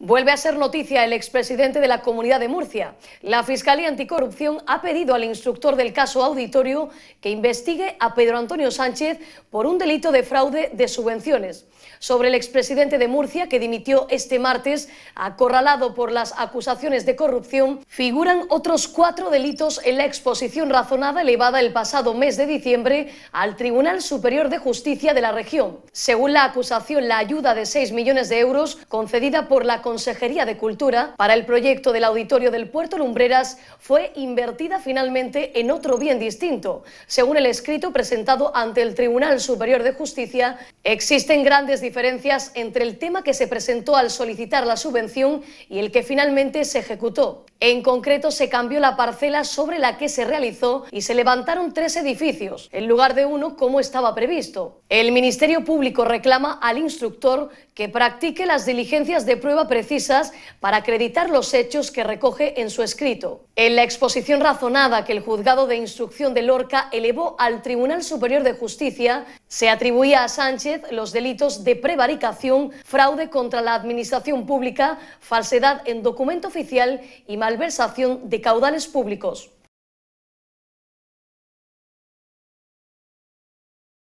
Vuelve a ser noticia el expresidente de la Comunidad de Murcia. La Fiscalía Anticorrupción ha pedido al instructor del caso auditorio que investigue a Pedro Antonio Sánchez por un delito de fraude de subvenciones. Sobre el expresidente de Murcia, que dimitió este martes, acorralado por las acusaciones de corrupción, figuran otros cuatro delitos en la exposición razonada elevada el pasado mes de diciembre al Tribunal Superior de Justicia de la región. Según la acusación, la ayuda de 6 millones de euros concedida por la Consejería de Cultura para el proyecto del Auditorio del Puerto Lumbreras fue invertida finalmente en otro bien distinto. Según el escrito presentado ante el Tribunal Superior de Justicia, existen grandes diferencias entre el tema que se presentó al solicitar la subvención y el que finalmente se ejecutó. En concreto, se cambió la parcela sobre la que se realizó y se levantaron tres edificios, en lugar de uno como estaba previsto. El Ministerio Público reclama al instructor que practique las diligencias de prueba precisas para acreditar los hechos que recoge en su escrito. En la exposición razonada que el juzgado de instrucción de Lorca elevó al Tribunal Superior de Justicia, se atribuía a Sánchez los delitos de prevaricación, fraude contra la administración pública, falsedad en documento oficial y alversación de caudales públicos.